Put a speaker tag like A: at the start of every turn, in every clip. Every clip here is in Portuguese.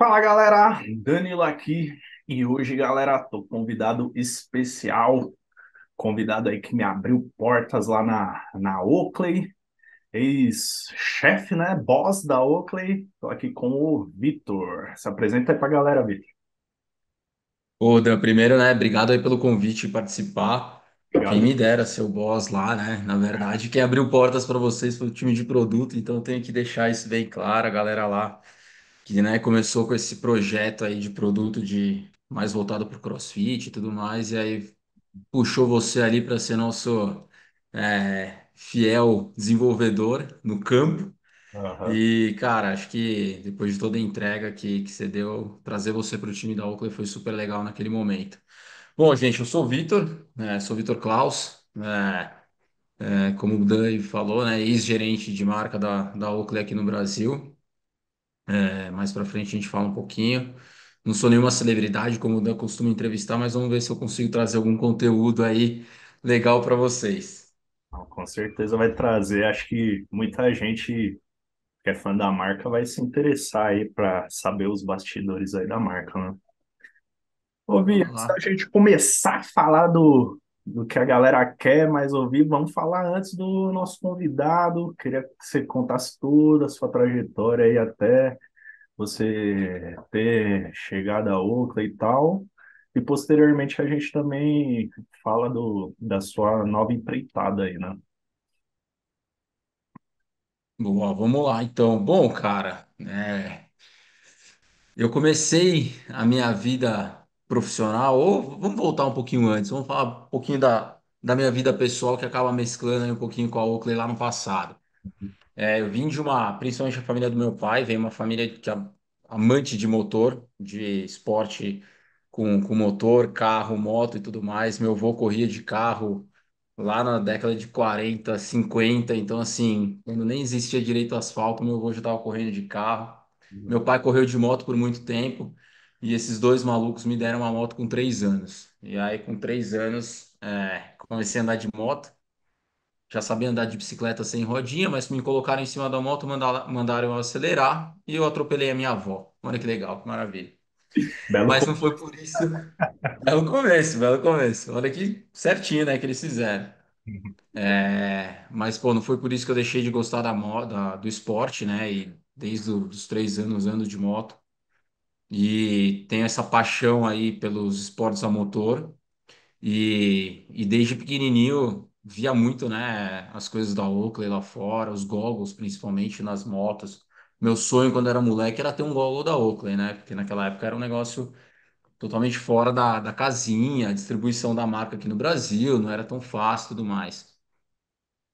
A: Fala galera, Danilo aqui e hoje, galera, tô convidado especial, convidado aí que me abriu portas lá na, na Oakley, ex-chefe, né, boss da Oakley, tô aqui com o Vitor. Se apresenta aí pra galera, Vitor.
B: Ô, Dan, primeiro, né, obrigado aí pelo convite e participar. Obrigado. Quem me dera ser o boss lá, né? Na verdade, quem abriu portas para vocês foi o time de produto, então eu tenho que deixar isso bem claro, a galera lá que né, começou com esse projeto aí de produto de mais voltado para o CrossFit e tudo mais, e aí puxou você ali para ser nosso é, fiel desenvolvedor no campo. Uhum. E, cara, acho que depois de toda a entrega que, que você deu, trazer você para o time da Oakley foi super legal naquele momento. Bom, gente, eu sou o Vitor, né, sou o Vitor Klaus, né, é, como o Dan falou, né, ex-gerente de marca da, da Oakley aqui no Brasil. É, mais para frente a gente fala um pouquinho. Não sou nenhuma celebridade, como o Dan costuma entrevistar, mas vamos ver se eu consigo
A: trazer algum conteúdo aí legal para vocês. Com certeza vai trazer. Acho que muita gente que é fã da marca vai se interessar aí para saber os bastidores aí da marca, né? Ô, Vi, antes da gente começar a falar do, do que a galera quer mais ouvir, vamos falar antes do nosso convidado. Queria que você contasse tudo a sua trajetória aí até você ter chegado a outra e tal. E posteriormente a gente também fala do, da sua nova empreitada aí, né? Boa, vamos lá então. Bom, cara, é...
B: eu comecei a minha vida profissional, ou vamos voltar um pouquinho antes, vamos falar um pouquinho da, da minha vida pessoal que acaba mesclando aí um pouquinho com a Oakley lá no passado. Uhum. É, eu vim de uma, principalmente a família do meu pai, vem uma família que é amante de motor, de esporte com, com motor, carro, moto e tudo mais. Meu avô corria de carro lá na década de 40, 50, então assim, quando nem existia direito asfalto, meu avô já estava correndo de carro. Uhum. Meu pai correu de moto por muito tempo e esses dois malucos me deram uma moto com três anos. E aí, com três anos, é, comecei a andar de moto já sabia andar de bicicleta sem rodinha, mas me colocaram em cima da moto, mandaram, mandaram eu acelerar e eu atropelei a minha avó. Olha que legal, que maravilha. Belo mas não foi por isso. belo começo, belo começo. Olha que certinho, né, que eles fizeram. Uhum. É, mas, pô, não foi por isso que eu deixei de gostar da moda, do esporte, né? E desde os três anos ando de moto. E tenho essa paixão aí pelos esportes a motor. E, e desde pequenininho via muito, né, as coisas da Oakley lá fora, os goggles principalmente nas motos. Meu sonho quando era moleque era ter um goggle da Oakley, né? Porque naquela época era um negócio totalmente fora da, da casinha, a distribuição da marca aqui no Brasil não era tão fácil e tudo mais.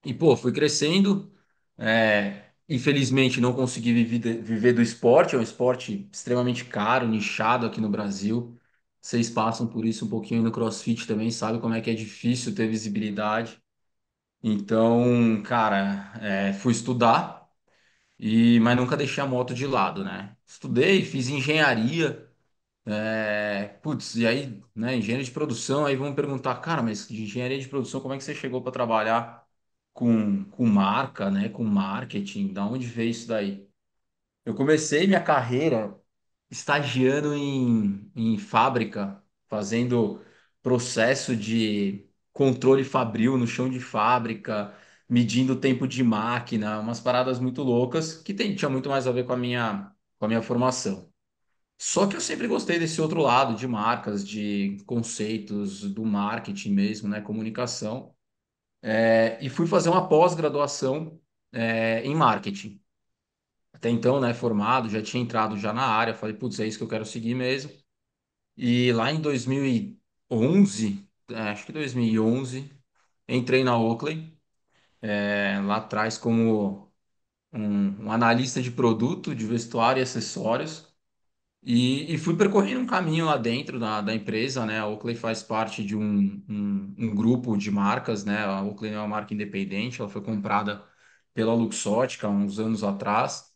B: E, pô, fui crescendo, é, infelizmente não consegui viver, viver do esporte, é um esporte extremamente caro, nichado aqui no Brasil. Vocês passam por isso um pouquinho no CrossFit também, sabe como é que é difícil ter visibilidade. Então, cara, é, fui estudar, e mas nunca deixei a moto de lado, né? Estudei, fiz engenharia, é, putz, e aí, né, engenharia de produção, aí vão me perguntar, cara, mas de engenharia de produção, como é que você chegou para trabalhar com, com marca, né, com marketing? Da onde veio isso daí? Eu comecei minha carreira estagiando em, em fábrica, fazendo processo de controle fabril no chão de fábrica, medindo o tempo de máquina, umas paradas muito loucas que tem, tinha muito mais a ver com a minha com a minha formação. Só que eu sempre gostei desse outro lado de marcas, de conceitos do marketing mesmo, né, comunicação. É, e fui fazer uma pós-graduação é, em marketing. Até então, né, formado, já tinha entrado já na área, falei, putz, é isso que eu quero seguir mesmo. E lá em 2011, é, acho que 2011, entrei na Oakley, é, lá atrás como um, um analista de produto, de vestuário e acessórios. E, e, fui percorrendo um caminho lá dentro da, da empresa, né? A Oakley faz parte de um, um, um, grupo de marcas, né? A Oakley é uma marca independente, ela foi comprada pela Luxótica uns anos atrás.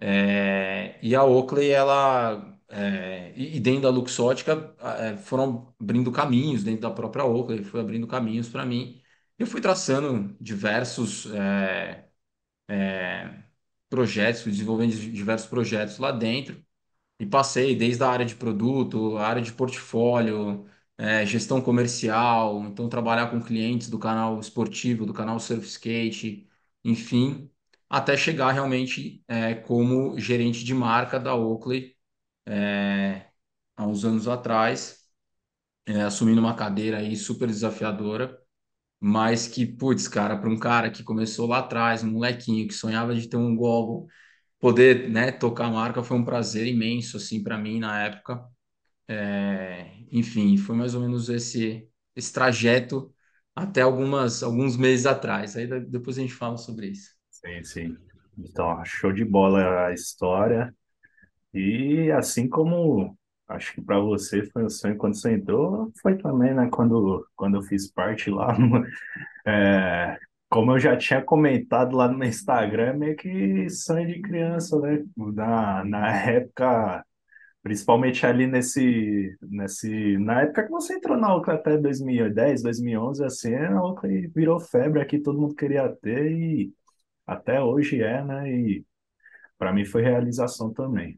B: É, e a Oakley, ela é, e, dentro da Luxótica é, foram abrindo caminhos, dentro da própria Oakley, foi abrindo caminhos para mim. Eu fui traçando diversos é, é projetos, fui desenvolvendo diversos projetos lá dentro e passei desde a área de produto, a área de portfólio, é, gestão comercial, então trabalhar com clientes do canal esportivo, do canal Surf Skate, enfim, até chegar realmente é, como gerente de marca da Oakley é, há uns anos atrás, é, assumindo uma cadeira aí super desafiadora, mas que, putz, cara, para um cara que começou lá atrás, um molequinho que sonhava de ter um Gol poder, né, tocar a marca foi um prazer imenso, assim, para mim na época. É, enfim, foi mais ou menos esse, esse trajeto até algumas, alguns meses atrás. Aí depois a gente fala sobre
A: isso. Sim, sim. Então, show de bola a história. E assim como acho que para você foi um sonho quando você entrou, foi também, né? Quando, quando eu fiz parte lá, é, como eu já tinha comentado lá no Instagram, é meio que sonho de criança, né? Na, na época, principalmente ali nesse, nesse. Na época que você entrou na UCLA até 2010, 2011, assim, a UCLA virou febre aqui, todo mundo queria ter e até hoje é, né? E para mim foi realização também.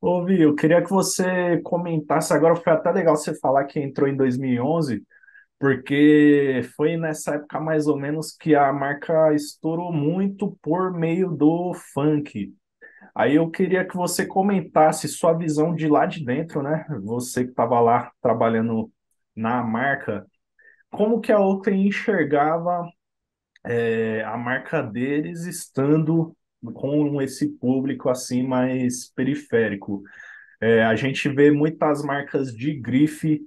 A: Ô, Vi, eu queria que você comentasse. Agora foi até legal você falar que entrou em 2011, porque foi nessa época mais ou menos que a marca estourou muito por meio do funk. Aí eu queria que você comentasse sua visão de lá de dentro, né? Você que estava lá trabalhando na marca, como que a Oakley enxergava é, a marca deles estando com esse público assim mais periférico. É, a gente vê muitas marcas de grife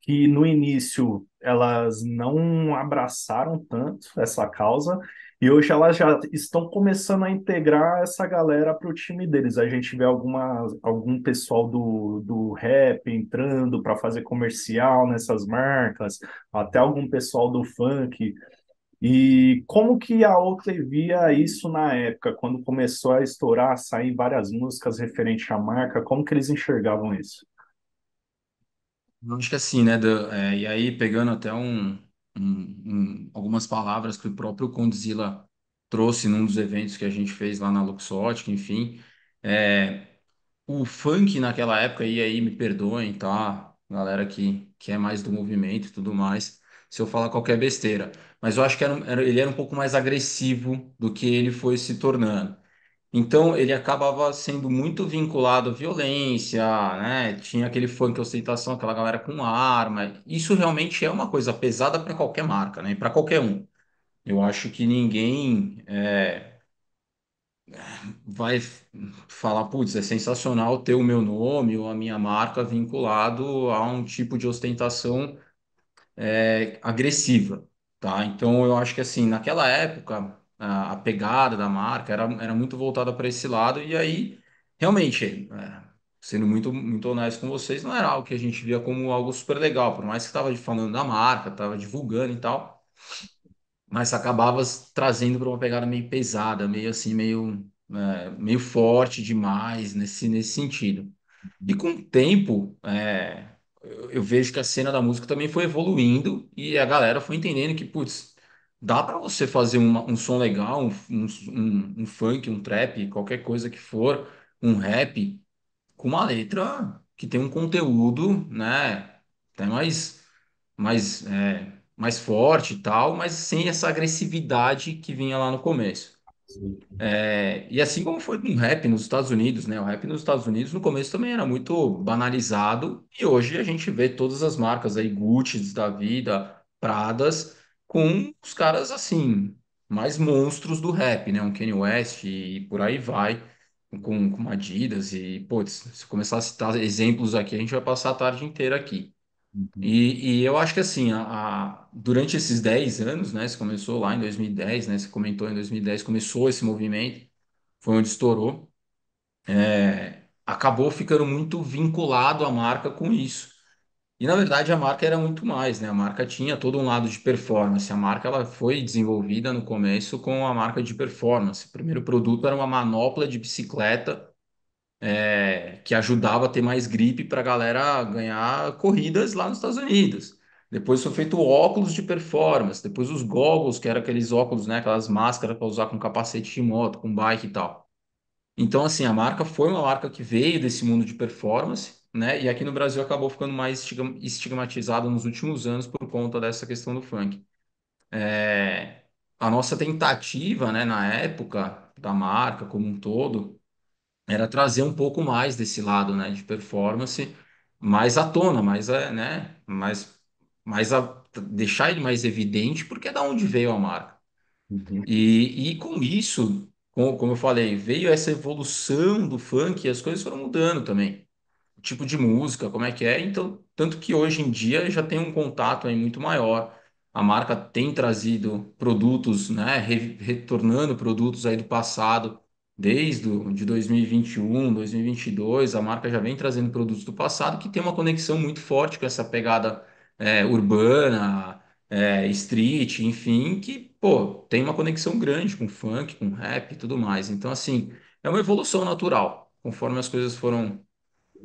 A: que no início elas não abraçaram tanto essa causa e hoje elas já estão começando a integrar essa galera para o time deles. A gente vê alguma, algum pessoal do, do rap entrando para fazer comercial nessas marcas, até algum pessoal do funk e como que a Oakley via isso na época, quando começou a estourar, a sair várias músicas referentes à marca, como que eles enxergavam isso?
B: Acho que é assim, né? Dan? É, e aí, pegando até um, um- um- algumas palavras que o próprio Condzilla trouxe num dos eventos que a gente fez lá na Luxótica, enfim, é, o funk naquela época, e aí me perdoem, tá? Galera que, que é mais do movimento e tudo mais, se eu falar qualquer besteira mas eu acho que era, era, ele era um pouco mais agressivo do que ele foi se tornando. Então ele acabava sendo muito vinculado à violência, né? Tinha aquele funk ostentação, aquela galera com arma. Isso realmente é uma coisa pesada para qualquer marca, né? Para qualquer um. Eu acho que ninguém é, vai falar, putz, é sensacional ter o meu nome ou a minha marca vinculado a um tipo de ostentação é, agressiva tá? Então eu acho que assim, naquela época, a, a pegada da marca era, era muito voltada para esse lado, e aí, realmente, é, sendo muito, muito honesto com vocês, não era algo que a gente via como algo super legal, por mais que estava falando da marca, estava divulgando e tal, mas acabava trazendo para uma pegada meio pesada, meio assim, meio, é, meio forte demais nesse, nesse sentido. E com o tempo, é, eu, vejo que a cena da música também foi evoluindo e a galera foi entendendo que, putz, dá para você fazer uma, um som legal, um, um, um funk, um trap, qualquer coisa que for, um rap, com uma letra que tem um conteúdo, né? Até mais, mais, é, mais forte e tal, mas sem essa agressividade que vinha lá no começo. É, e assim como foi no rap nos Estados Unidos, né? O rap nos Estados Unidos no começo também era muito banalizado e hoje a gente vê todas as marcas aí, Gucci da vida, Pradas, com os caras assim, mais monstros do rap, né? Um Kanye West e por aí vai, com, com Adidas e, putz, se começar a citar exemplos aqui, a gente vai passar a tarde inteira aqui. Uhum. E, e eu acho que assim, a, a- durante esses 10 anos, né, se começou lá em 2010, né, você comentou em 2010, começou esse movimento, foi onde estourou, é, acabou ficando muito vinculado à marca com isso. E na verdade a marca era muito mais, né? A marca tinha todo um lado de performance. A marca ela foi desenvolvida no começo com a marca de performance. O primeiro produto era uma manopla de bicicleta é, que ajudava a ter mais gripe para a galera ganhar corridas lá nos Estados Unidos. Depois foi feito óculos de performance, depois os goggles, que eram aqueles óculos, né, aquelas máscaras para usar com capacete de moto, com bike e tal. Então, assim, a marca foi uma marca que veio desse mundo de performance, né? E aqui no Brasil acabou ficando mais estigmatizada nos últimos anos por conta dessa questão do funk. É... A nossa tentativa, né, na época da marca como um todo, era trazer um pouco mais desse lado, né, de performance, mais à tona, mais, eh, né, mais, mais a, deixar ele mais evidente, porque é da onde veio a marca. Uhum. E, e com isso, com, como eu falei, veio essa evolução do funk e as coisas foram mudando também. O tipo de música, como é que é. Então, tanto que hoje em dia já tem um contato aí muito maior. A marca tem trazido produtos, né, re, retornando produtos aí do passado desde o, de 2021, 2022, a marca já vem trazendo produtos do passado que tem uma conexão muito forte com essa pegada é, urbana, é, street, enfim, que pô, tem uma conexão grande com funk, com rap e tudo mais. Então, assim, é uma evolução natural. Conforme as coisas foram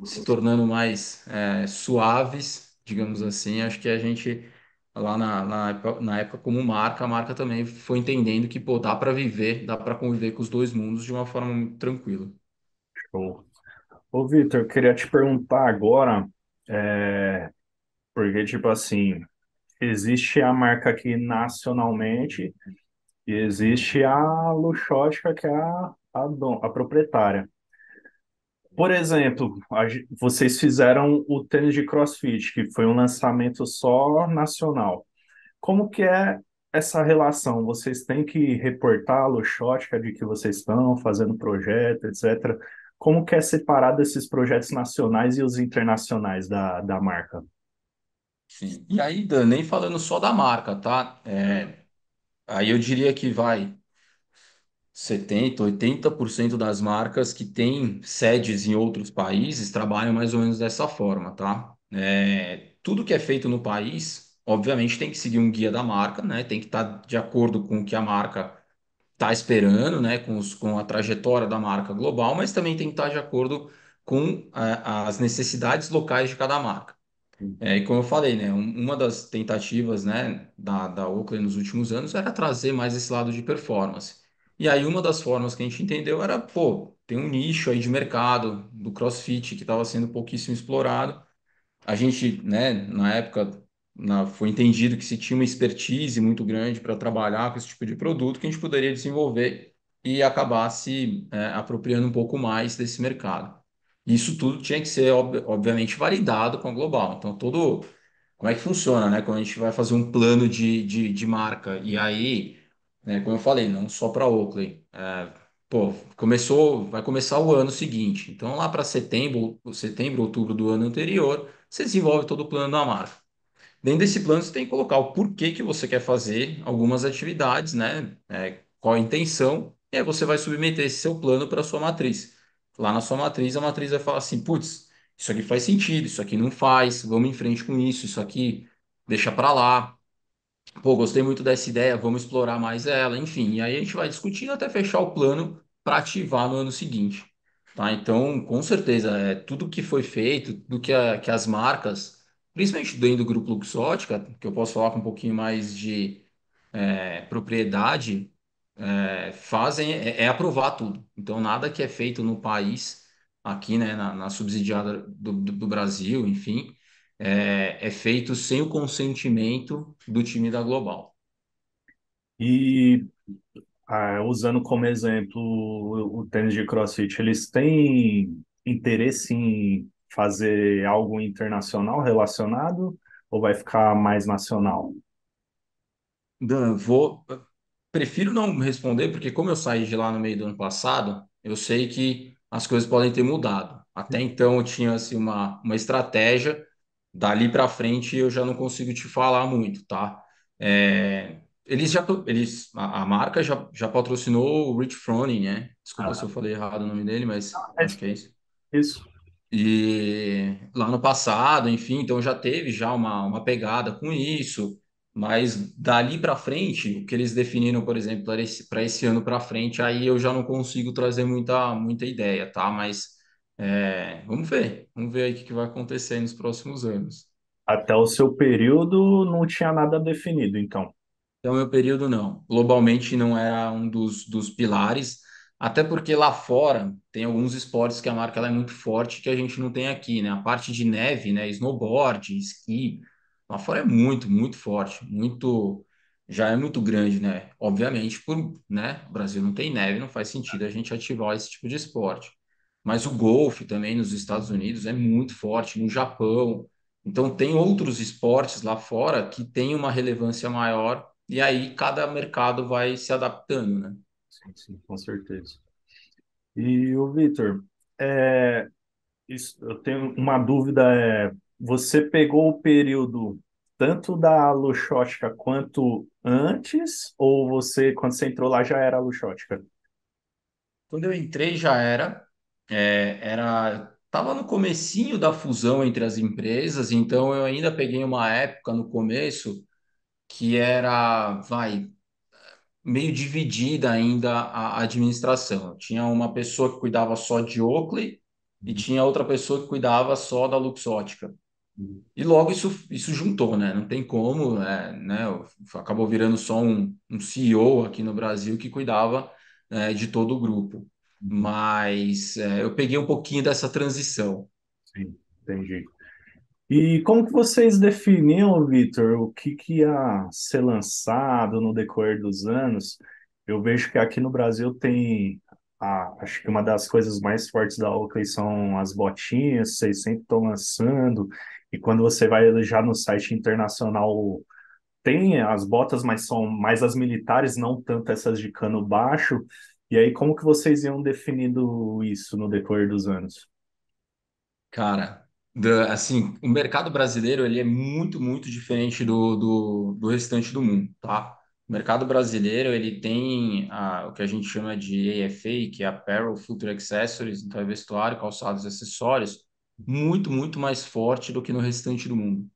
B: se tornando mais é, suaves, digamos assim, acho que a gente lá na, na, época, na época como marca, a marca também foi entendendo que, pô, dá para viver, dá para conviver com os dois mundos de uma forma muito tranquila.
A: Show. Ô, Vitor, eu queria te perguntar agora, é... porque, tipo assim, existe a marca aqui nacionalmente e existe a Luxótica, que é a, a, a proprietária. Por exemplo, a, vocês fizeram o tênis de CrossFit, que foi um lançamento só nacional. Como que é essa relação? Vocês têm que reportar a luxótica de que vocês estão fazendo projeto, etc. Como que é separado esses projetos nacionais e os internacionais da, da marca? Sim. E aí, Dan, nem falando só da marca, tá? É, aí eu diria que vai
B: 70, 80% das marcas que têm sedes em outros países trabalham mais ou menos dessa forma, tá? É, tudo que é feito no país, obviamente, tem que seguir um guia da marca, né? Tem que estar tá de acordo com o que a marca está esperando, né? Com, os, com a trajetória da marca global, mas também tem que estar tá de acordo com a, as necessidades locais de cada marca. Hum. É, e como eu falei, né, uma das tentativas né, da, da Oakley nos últimos anos era trazer mais esse lado de performance. E aí uma das formas que a gente entendeu era, pô, tem um nicho aí de mercado do CrossFit que estava sendo pouquíssimo explorado. A gente, né, na época na, foi entendido que se tinha uma expertise muito grande para trabalhar com esse tipo de produto que a gente poderia desenvolver e acabar se é, apropriando um pouco mais desse mercado. Isso tudo tinha que ser, ob obviamente, validado com a Global. Então, todo. Como é que funciona, né? Quando a gente vai fazer um plano de, de, de marca e aí né? Como eu falei, não só para Oakland. É, pô, começou, vai começar o ano seguinte. Então lá para setembro, setembro, outubro do ano anterior, você desenvolve todo o plano da marca. Dentro desse plano, você tem que colocar o porquê que você quer fazer algumas atividades, né? É, qual a intenção, e aí você vai submeter esse seu plano para a sua matriz. Lá na sua matriz, a matriz vai falar assim: putz, isso aqui faz sentido, isso aqui não faz, vamos em frente com isso, isso aqui deixa para lá pô, gostei muito dessa ideia, vamos explorar mais ela, enfim. E aí a gente vai discutindo até fechar o plano para ativar no ano seguinte. Tá? Então, com certeza, é, tudo que foi feito, do que, a, que as marcas, principalmente dentro do grupo Luxótica, que eu posso falar com um pouquinho mais de é, propriedade, é, fazem é, é aprovar tudo. Então, nada que é feito no país, aqui né, na, na subsidiada do, do, do Brasil, enfim, é, é feito sem o consentimento
A: do time da Global. E ah, usando como exemplo o, tênis de CrossFit, eles têm interesse em fazer algo internacional relacionado ou vai ficar mais nacional? Dan, vou
B: prefiro não responder porque como eu saí de lá no meio do ano passado, eu sei que as coisas podem ter mudado. Até então eu tinha assim, uma, uma estratégia Dali para frente eu já não consigo te falar muito, tá? É, eles já eles a, a, marca já, já patrocinou o Rich Froning, né? Desculpa ah, se eu falei errado o nome dele, mas é, acho que é isso. Isso. E lá no passado, enfim, então já teve já uma, uma pegada com isso, mas dali para frente, o que eles definiram, por exemplo, para esse, esse, ano para frente, aí eu já não consigo trazer muita muita ideia, tá? Mas é, vamos ver, vamos ver aí o que que vai acontecer nos próximos anos.
A: Até o seu período não tinha nada definido, então.
B: Então, meu período não.
A: Globalmente não era um dos, dos
B: pilares, até porque lá fora tem alguns esportes que a marca ela é muito forte que a gente não tem aqui, né? A parte de neve, né? Snowboard, esqui, lá fora é muito, muito forte, muito já é muito grande, né? Obviamente, por, né? O Brasil não tem neve, não faz sentido a gente ativar esse tipo de esporte mas o golfe também nos Estados Unidos é muito forte, no Japão. Então, tem outros esportes lá fora que têm uma relevância maior, e aí cada mercado vai se adaptando, né?
A: Sim, sim com certeza. E o Vitor, é, eu tenho uma dúvida: é, você pegou o período tanto da Luxótica quanto antes, ou você, quando você entrou lá, já era Luxótica?
B: Quando eu entrei, já era é, era estava no comecinho da fusão entre as empresas, então eu ainda peguei uma época no começo que era, vai, meio dividida ainda a administração. Tinha uma pessoa que cuidava só de Oakley e uhum. tinha outra pessoa que cuidava só da Luxótica. Uhum. E logo isso, isso juntou, né? Não tem como, é, né? Acabou virando só um, um CEO aqui no Brasil que cuidava é, de todo o grupo mas é, eu peguei um pouquinho dessa transição.
A: Sim, entendi. E como que vocês definiam, Vitor, o que, que ia ser lançado no decorrer dos anos? Eu vejo que aqui no Brasil tem, a, acho que uma das coisas mais fortes da Oakley são as botinhas, vocês sempre estão lançando, e quando você vai já no site internacional, tem as botas, mas são mais as militares, não tanto essas de cano baixo. E aí, como que vocês iam definindo isso no decorrer dos anos? Cara, assim, o mercado
B: brasileiro ele é muito, muito diferente do, do, do restante do mundo, tá? O mercado brasileiro ele tem a, o que a gente chama de AFA, que é Apparel, Future Accessories, então é vestuário, calçados e acessórios, muito, muito mais forte do que no restante do mundo.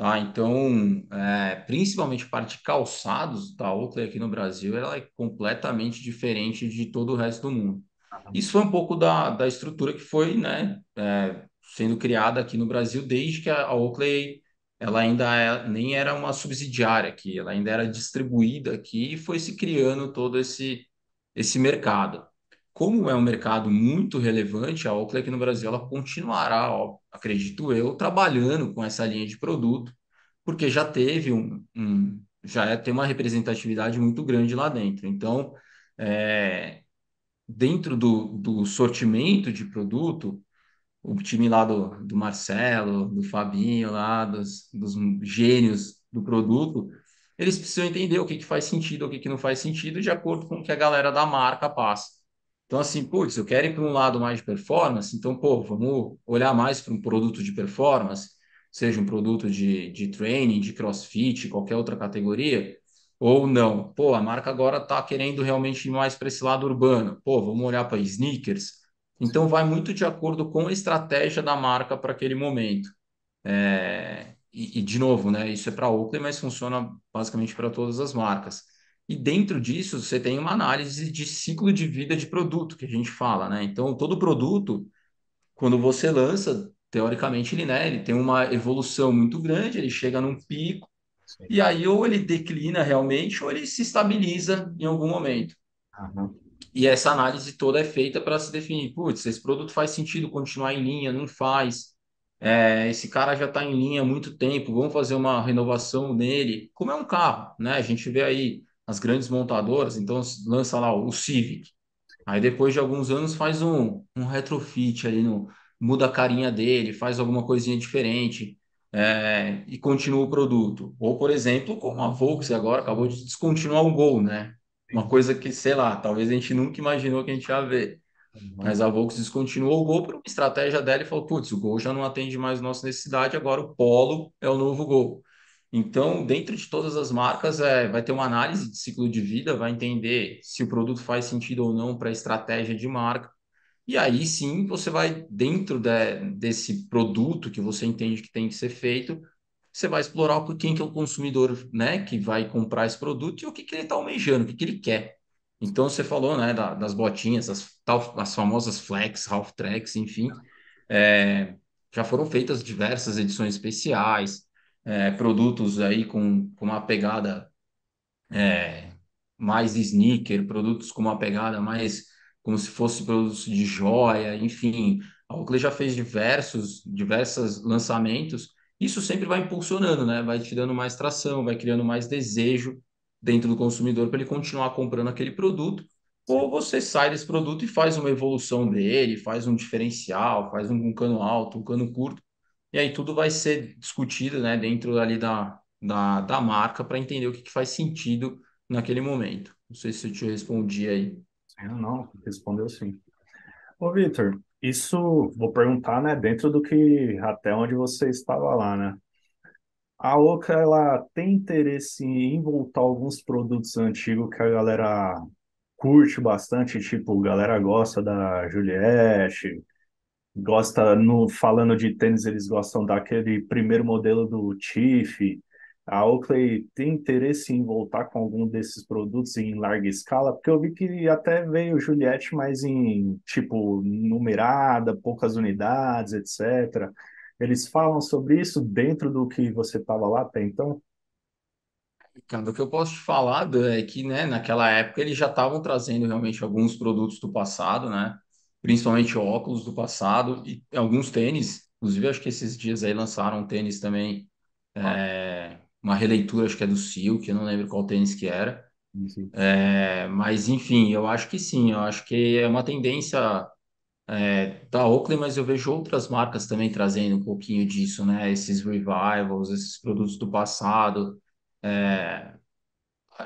B: Tá? Então, é, principalmente a parte de calçados da Oakley aqui no Brasil, ela é completamente diferente de todo o resto do mundo. Isso foi um pouco da, da estrutura que foi né, é, sendo criada aqui no Brasil desde que a, Oakley ela ainda é, nem era uma subsidiária aqui, ela ainda era distribuída aqui e foi se criando todo esse, esse mercado como é um mercado muito relevante, a Oakley aqui no Brasil ela continuará, ó, acredito eu, trabalhando com essa linha de produto, porque já teve um, um já é, tem uma representatividade muito grande lá dentro. Então, é, dentro do, do sortimento de produto, o time lá do, do Marcelo, do Fabinho, lá dos, dos gênios do produto, eles precisam entender o que, que faz sentido, o que, que não faz sentido, de acordo com o que a galera da marca passa. Então, assim, putz, eu quero ir para um lado mais de performance, então, pô, vamos olhar mais para um produto de performance, seja um produto de, de training, de crossfit, qualquer outra categoria, ou não. Pô, a marca agora está querendo realmente ir mais para esse lado urbano. Pô, vamos olhar para sneakers. Então, vai muito de acordo com a estratégia da marca para aquele momento. É... E, e, de novo, né, isso é para a Oakley, mas funciona basicamente para todas as marcas. E dentro disso, você tem uma análise de ciclo de vida de produto, que a gente fala, né? Então, todo produto, quando você lança, teoricamente, ele, né, ele tem uma evolução muito grande, ele chega num pico, Sim. e aí ou ele declina realmente, ou ele se estabiliza em algum momento. Uhum. E essa análise toda é feita para se definir, putz, esse produto faz sentido continuar em linha, não faz, é, esse cara já está em linha há muito tempo, vamos fazer uma renovação nele, como é um carro, né? A gente vê aí as grandes montadoras, então lança lá o Civic. Aí depois de alguns anos faz um, um retrofit ali, no, muda a carinha dele, faz alguma coisinha diferente é, e continua o produto. Ou, por exemplo, como a Volkswagen agora acabou de descontinuar o Gol, né? Uma coisa que, sei lá, talvez a gente nunca imaginou que a gente ia ver. Uhum. Mas a Volkswagen descontinuou o Gol por uma estratégia dela e falou: putz, o Gol já não atende mais nossa necessidade, agora o Polo é o novo Gol. Então, dentro de todas as marcas, é, vai ter uma análise de ciclo de vida, vai entender se o produto faz sentido ou não para a estratégia de marca. E aí sim, você vai, dentro de, desse produto que você entende que tem que ser feito, você vai explorar quem que é o consumidor né, que vai comprar esse produto e o que, que ele está almejando, o que, que ele quer. Então, você falou né, da, das botinhas, as, tal, as famosas flex, half tracks, enfim. É, já foram feitas diversas edições especiais, é, produtos aí com, com uma pegada é, mais sneaker, produtos com uma pegada mais como se fosse produtos de joia, enfim. A Oakley já fez diversos, diversos lançamentos. Isso sempre vai impulsionando, né? Vai te dando mais tração, vai criando mais desejo dentro do consumidor para ele continuar comprando aquele produto. Ou você sai desse produto e faz uma evolução dele, faz um diferencial, faz um, um cano alto, um cano curto, e aí tudo vai ser discutido né, dentro ali da, da, da
A: marca para entender o
B: que, que, faz sentido naquele
A: momento. Não sei se eu te
B: respondi aí.
A: Não, não respondeu sim. Ô, Vitor, isso vou perguntar, né, dentro do que até onde você estava lá, né? A Oca ela tem interesse em voltar alguns produtos antigos que a galera curte bastante, tipo, a galera gosta da Juliette, gosta no falando de tênis eles gostam daquele primeiro modelo do Tiff a Oakley tem interesse em voltar com algum desses produtos em larga escala porque eu vi que até veio Juliette mas em tipo numerada poucas unidades etc eles falam sobre isso dentro do que você estava lá até então
B: o que eu posso te falar é que né, naquela época eles já estavam trazendo realmente alguns produtos do passado, né? principalmente óculos do passado e alguns tênis. Inclusive, acho que esses dias aí lançaram um tênis também, é, uma releitura, acho que é do Silk, eu não lembro qual tênis que era. É, mas, enfim, eu acho que sim, eu acho que é uma tendência é, da Oakley, mas eu vejo outras marcas também trazendo um pouquinho disso, né? Esses revivals, esses produtos do passado. É,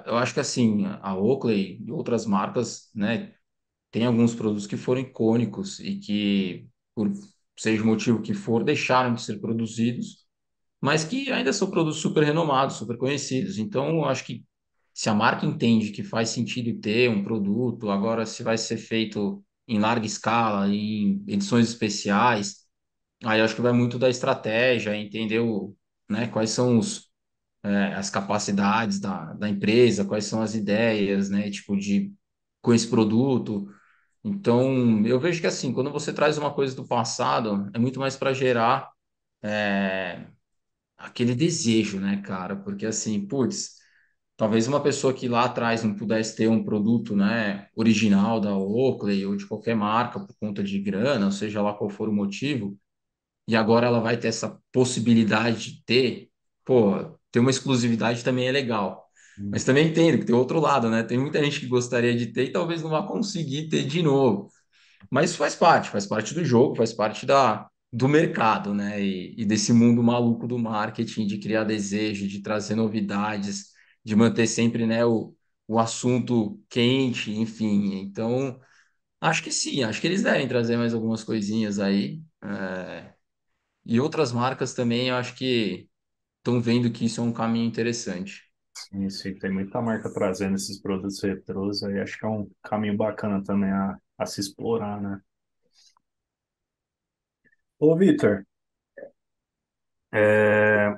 B: eu acho que assim, a Oakley e outras marcas, né, tem alguns produtos que foram icônicos e que, por seja o motivo que for, deixaram de ser produzidos, mas que ainda são produtos super renomados, super conhecidos. Então, acho que se a marca entende que faz sentido ter um produto, agora se vai ser feito em larga escala, em edições especiais, aí acho que vai muito da estratégia, entender o, né, quais são os, é, as capacidades da, da empresa, quais são as ideias, né, tipo de com esse produto, então, eu vejo que assim, quando você traz uma coisa do passado, é muito mais para gerar é, aquele desejo, né, cara? Porque assim, putz, talvez uma pessoa que lá atrás não pudesse ter um produto, né, original da Oakley ou de qualquer marca por conta de grana, ou seja lá qual for o motivo, e agora ela vai ter essa possibilidade de ter, pô, ter uma exclusividade também é legal. Mas também entendo que tem outro lado, né? Tem muita gente que gostaria de ter e talvez não vá conseguir ter de novo. Mas isso faz parte, faz parte do jogo, faz parte da, do mercado, né? E, e desse mundo maluco do marketing, de criar desejo, de trazer novidades, de manter sempre né, o, o assunto quente, enfim. Então, acho que sim, acho que eles devem trazer mais algumas coisinhas aí. É... E outras marcas também, eu acho que estão vendo que isso é um caminho
A: interessante. Sim, sim, tem muita marca trazendo esses produtos retrôs aí. Acho que é um caminho bacana também a, a se explorar, né? Ô, Vitor, é,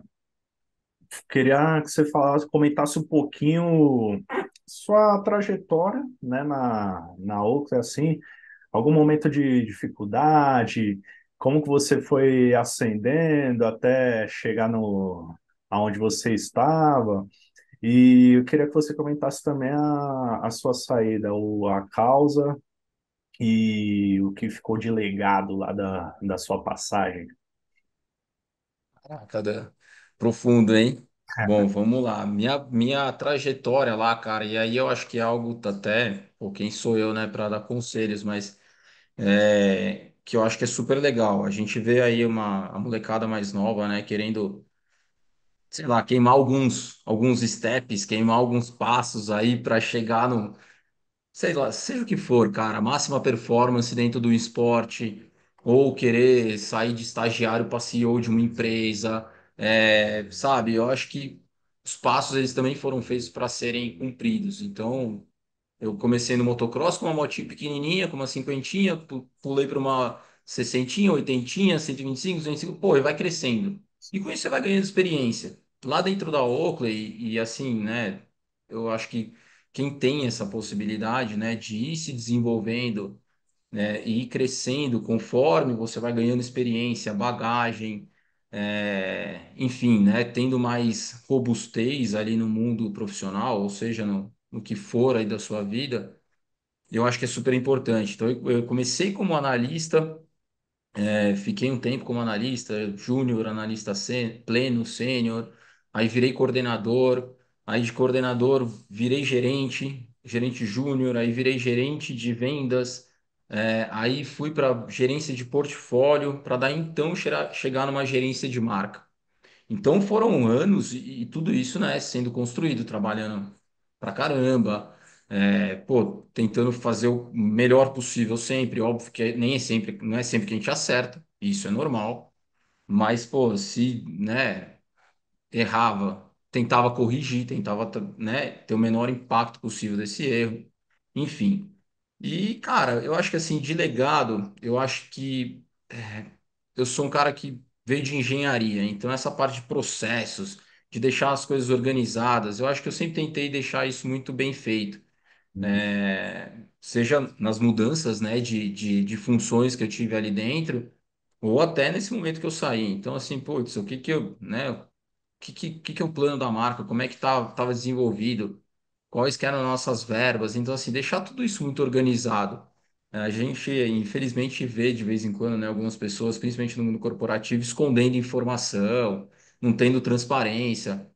A: queria que você falasse, comentasse um pouquinho sua trajetória, né, na, na Oakley, assim, algum momento de dificuldade, como que você foi ascendendo até chegar no aonde você estava, e eu queria que você comentasse também a, a sua saída, o, a causa e o que ficou de legado lá da, da sua passagem. Caraca, profundo, hein? Bom, vamos
B: lá. Minha, minha trajetória lá, cara, e aí eu acho que é algo até, pô, quem sou eu, né, para dar conselhos, mas é, que eu acho que é super legal. A gente vê aí uma a molecada mais nova, né, querendo sei lá, queimar alguns, alguns steps, queimar alguns passos aí para chegar no, sei lá, seja o que for, cara, máxima performance dentro do esporte, ou querer sair de estagiário para CEO de uma empresa, é, sabe? Eu acho que os passos eles também foram feitos para serem cumpridos. Então, eu comecei no motocross com uma motinha pequenininha, com uma cinquentinha, pulei para uma sessentinha, oitentinha, 125, 205, pô, e vai crescendo. E com isso você vai ganhando experiência. Lá dentro da Oakley, e assim, né, eu acho que quem tem essa possibilidade, né, de ir se desenvolvendo, né, e ir crescendo conforme você vai ganhando experiência, bagagem, é, enfim, né, tendo mais robustez ali no mundo profissional, ou seja, no, no que for aí da sua vida, eu acho que é super importante. Então, eu, eu comecei como analista, é, fiquei um tempo como analista júnior, analista sen pleno, sênior, aí virei coordenador, aí de coordenador virei gerente, gerente júnior, aí virei gerente de vendas, é, aí fui para gerência de portfólio, para daí então chegar numa gerência de marca. Então foram anos e, e tudo isso né, sendo construído, trabalhando pra caramba, é, pô, tentando fazer o melhor possível sempre. Óbvio que é, nem é sempre, não é sempre que a gente acerta, isso é normal. Mas, pô, se, né, errava, tentava corrigir, tentava, né, ter o menor impacto possível desse erro. Enfim. E, cara, eu acho que assim, de legado, eu acho que é, eu sou um cara que veio de engenharia, então essa parte de processos, de deixar as coisas organizadas, eu acho que eu sempre tentei deixar isso muito bem feito né, seja nas mudanças né, de, de, de, funções que eu tive ali dentro, ou até nesse momento que eu saí. Então, assim, putz, o que que eu, né, o que, que, que, é o plano da marca, como é que estava tá, desenvolvido, quais que eram nossas verbas. Então, assim, deixar tudo isso muito organizado. A gente, infelizmente, vê de vez em quando, né, algumas pessoas, principalmente no mundo corporativo, escondendo informação, não tendo transparência.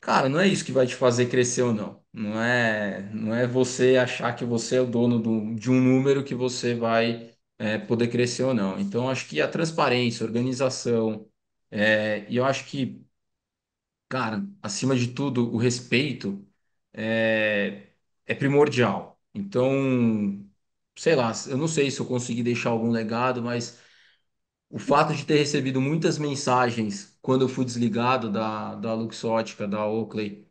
B: Cara, não é isso que vai te fazer crescer ou não. Não é, não é você achar que você é o dono do- de um número que você vai é, poder crescer ou não. Então, acho que a transparência, organização, é, e eu acho que, cara, acima de tudo, o respeito é, é primordial. Então, sei lá, eu não sei se eu consegui deixar algum legado, mas o fato de ter recebido muitas mensagens quando eu fui desligado da, da Luxótica, da Oakley,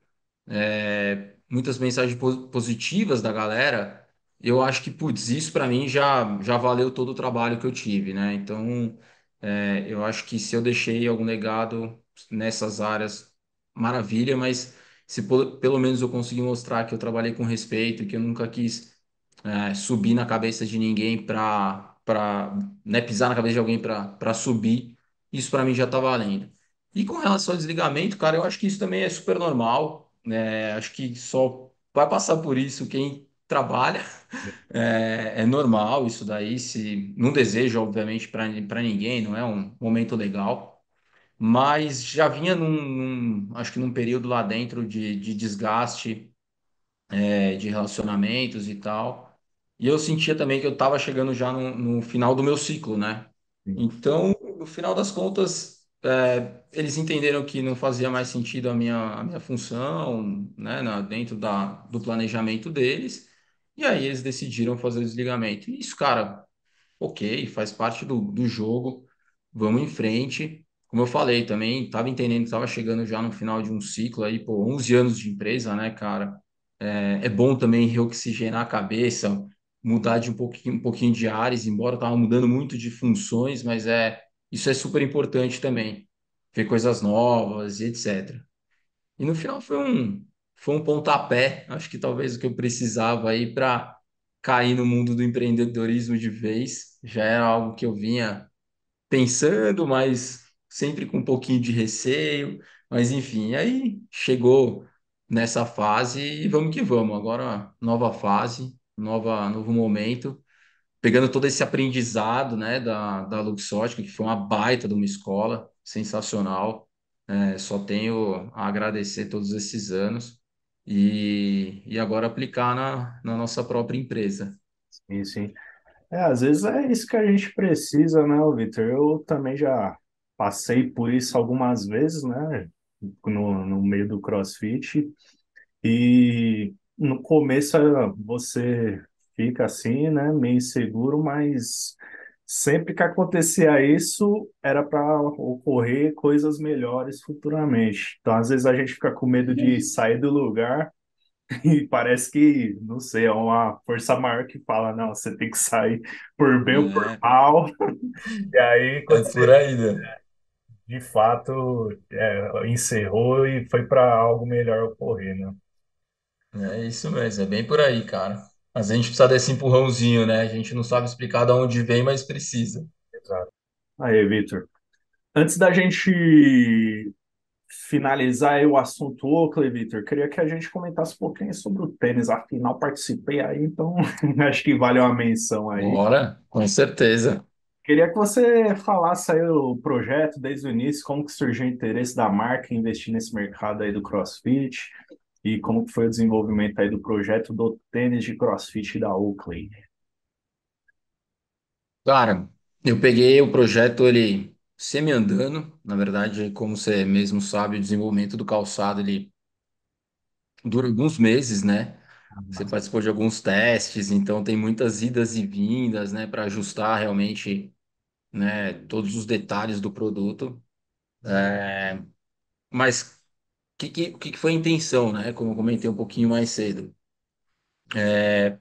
B: é, muitas mensagens positivas da galera, eu acho que, putz, isso para mim já, já valeu todo o trabalho que eu tive, né? Então, é, eu acho que se eu deixei algum legado nessas áreas, maravilha, mas se pelo menos eu consegui mostrar que eu trabalhei com respeito, que eu nunca quis é, subir na cabeça de ninguém para, né, pisar na cabeça de alguém para subir, isso para mim já tá valendo. E com relação ao desligamento, cara, eu acho que isso também é super normal. Né? Acho que só vai passar por isso quem trabalha. É, é, é normal isso daí. Se não deseja, obviamente, para ninguém, não é um momento legal. Mas já vinha num, num, acho que num período lá dentro de, de desgaste é, de relacionamentos e tal. E eu sentia também que eu estava chegando já no, no final do meu ciclo, né? Então, no final das contas, é, eles entenderam que não fazia mais sentido a minha, a minha função, né, na, dentro da, do planejamento deles, e aí eles decidiram fazer o desligamento. isso, cara, ok, faz parte do, do jogo, vamos em frente. Como eu falei também, estava entendendo que estava chegando já no final de um ciclo aí, pô, 11 anos de empresa, né, cara? É, é bom também reoxigenar a cabeça, mudar de um pouquinho, um pouquinho de áreas, embora eu tava mudando muito de funções, mas é isso é super importante também. Ver coisas novas e etc. E no final foi um, foi um pontapé, acho que talvez o que eu precisava aí para cair no mundo do empreendedorismo de vez. Já era algo que eu vinha pensando, mas sempre com um pouquinho de receio. Mas enfim, aí chegou nessa fase e vamos que vamos. Agora, nova fase, nova, novo momento pegando todo esse aprendizado né, da, da Luxótica, que foi uma baita de uma escola, sensacional. É, só tenho a agradecer todos esses anos e, e agora aplicar na, na nossa própria empresa.
A: Sim, sim. É, às vezes é isso que a gente precisa, né, Vitor? Eu também já passei por isso algumas vezes, né, no, no meio do CrossFit. E no começo você fica assim, né, meio inseguro, mas sempre que acontecia isso, era para ocorrer coisas melhores futuramente. Então, às vezes a gente fica com medo de sair do lugar e parece que, não sei, é uma força maior que fala, não, você tem que sair por bem é. ou por é. mal. e aí, é quando é por aí, né? de fato, é, encerrou e foi para algo melhor ocorrer, né? É isso mesmo, é bem por aí, cara. Mas a gente precisa desse
B: empurrãozinho, né? A gente não sabe explicar de onde vem, mas precisa.
A: Exato. Aí, Vitor. Antes da gente finalizar o assunto Oakley, Victor, queria que a gente comentasse um pouquinho sobre o tênis. Afinal, participei aí, então acho que vale uma menção aí. Bora, com certeza. Queria que você falasse aí o projeto desde o início, como que surgiu o interesse da marca em investir nesse mercado aí do CrossFit, e como foi o desenvolvimento aí do projeto do tênis de CrossFit da Oakley? Cara, eu peguei o projeto, ele
B: semi-andando, na verdade, como você mesmo sabe, o desenvolvimento do calçado, ele dura alguns meses, né? Você participou de alguns testes, então tem muitas idas e vindas, né, para ajustar realmente, né, todos os detalhes do produto. É, Mas que, que, que foi a intenção, né? Como eu comentei um pouquinho mais cedo. É,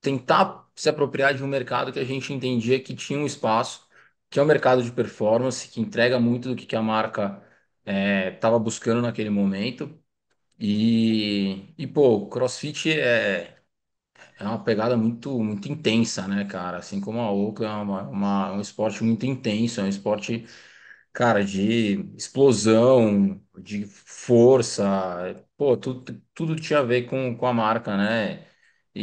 B: tentar se apropriar de um mercado que a gente entendia que tinha um espaço, que é o um mercado de performance, que entrega muito do que, que a marca estava é, buscando naquele momento. E, e pô, CrossFit é, é uma pegada muito, muito intensa, né, cara? Assim como a Oca é uma, uma, um esporte muito intenso, é um esporte cara, de explosão, de força, pô, tudo, tudo tinha a ver com, com a marca, né? E,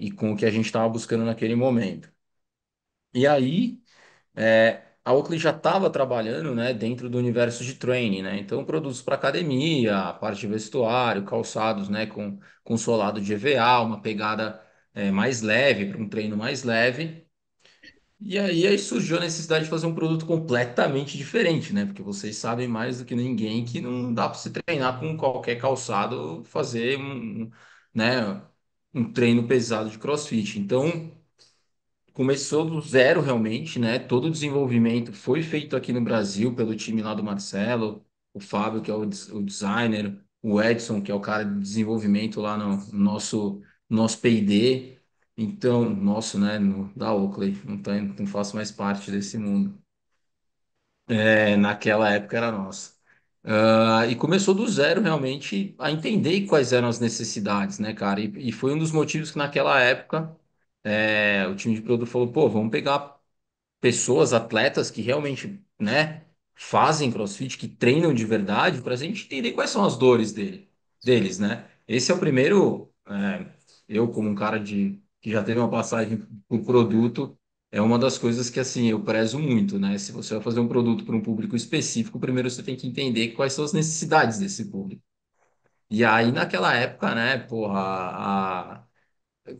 B: e, e, e com o que a gente estava buscando naquele momento. E aí, é, a Oakley já estava trabalhando, né, dentro do universo de training, né? Então, produtos para academia, parte de vestuário, calçados, né, com, com solado de EVA, uma pegada é, mais leve, para um treino mais leve. E aí, surgiu a necessidade de fazer um produto completamente diferente, né? Porque vocês sabem mais do que ninguém que não dá para se treinar com qualquer calçado, fazer um, né, um treino pesado de CrossFit. Então, começou do zero realmente, né? Todo o desenvolvimento foi feito aqui no Brasil pelo time lá do Marcelo, o Fábio, que é o, o designer, o Edson, que é o cara de desenvolvimento lá no, no nosso, nosso P&D. Então, nosso, né, no, da Oakley, não, tá, não faço mais parte desse mundo. É, naquela época era nossa. Ah, e começou do zero realmente a entender quais eram as necessidades, né, cara? E, e foi um dos motivos que naquela época é, o time de produto falou: pô, vamos pegar pessoas, atletas que realmente, né, fazem CrossFit, que treinam de verdade, para a gente entender quais são as dores dele, deles, né? Esse é o primeiro. é, eu, como um cara de que já teve uma passagem por produto, é uma das coisas que assim eu prezo muito, né? Se você vai fazer um produto para um público específico, primeiro você tem que entender quais são as necessidades desse público. E aí naquela época, né, porra, a...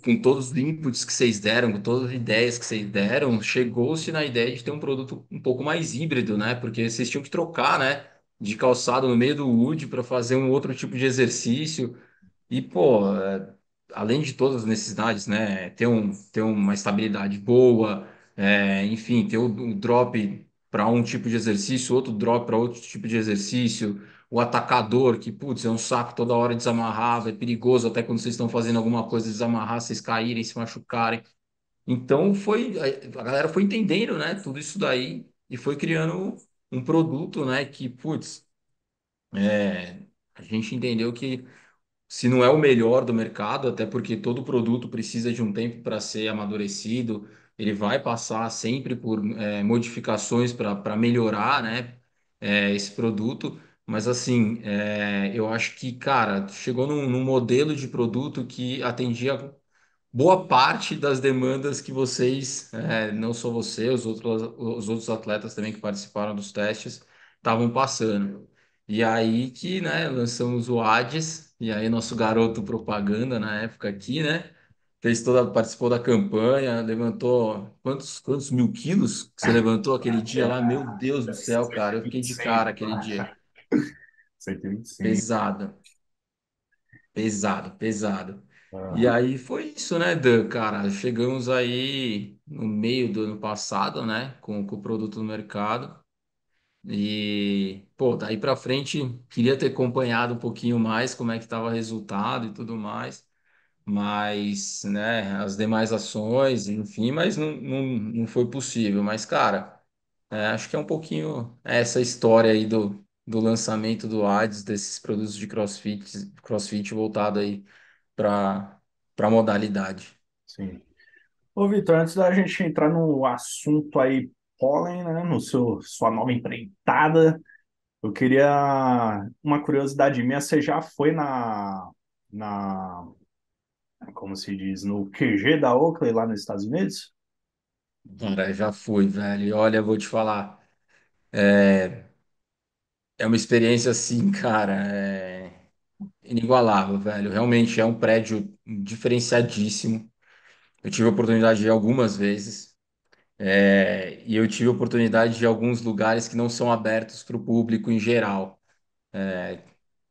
B: com todos os inputs que vocês deram, com todas as ideias que vocês deram, chegou-se na ideia de ter um produto um pouco mais híbrido, né? Porque vocês tinham que trocar, né, de calçado no meio do wood para fazer um outro tipo de exercício. E, pô, é, além de todas as necessidades, né, ter, um, ter uma estabilidade boa, é, enfim, ter um drop para um tipo de exercício, outro drop para outro tipo de exercício, o atacador, que, putz, é um saco toda hora desamarrava, é perigoso até quando vocês estão fazendo alguma coisa, desamarrar, vocês caírem, se machucarem. Então, foi a galera foi entendendo, né, tudo isso daí e foi criando um produto, né, que, putz, é, a gente entendeu que se não é o melhor do mercado, até porque todo produto precisa de um tempo para ser amadurecido, ele vai passar sempre por é, modificações para melhorar né, é, esse produto. Mas assim, é, eu acho que, cara, chegou num, num, modelo de produto que atendia boa parte das demandas que vocês, é, não só você, os outros, os outros atletas também que participaram dos testes, estavam passando. E aí que, né, lançamos o Hades, e aí nosso garoto propaganda na época aqui, né? Fez toda, participou da campanha, levantou quantos, quantos mil quilos que você levantou aquele dia lá? Meu Deus do céu, cara, eu fiquei de cara aquele dia. 125. Pesado, pesado, pesado. E aí foi isso, né, Dan, cara? Chegamos aí no meio do ano passado, né, com, com o produto no mercado. E, pô, daí para frente, queria ter acompanhado um pouquinho mais como é que estava o resultado e tudo mais, mas, né, as demais ações, enfim, mas não, não, não foi possível. Mas, cara, é, acho que é um pouquinho essa história aí do, do lançamento do ADS, desses produtos de CrossFit, CrossFit voltado aí para a modalidade. Sim.
A: Ô, Vitor, antes da gente entrar no assunto aí Pollen, né, no seu sua nova empreitada. Eu queria uma curiosidade minha, você já foi na na como se diz, no QG da Oakley lá nos Estados Unidos? Cara, já fui, velho. Olha, vou te falar.
B: É, é uma experiência assim, cara, é inigualável, velho. Realmente é um prédio diferenciadíssimo. Eu tive a oportunidade de ir algumas vezes. É, e eu tive oportunidade de alguns lugares que não são abertos para o público em geral. É,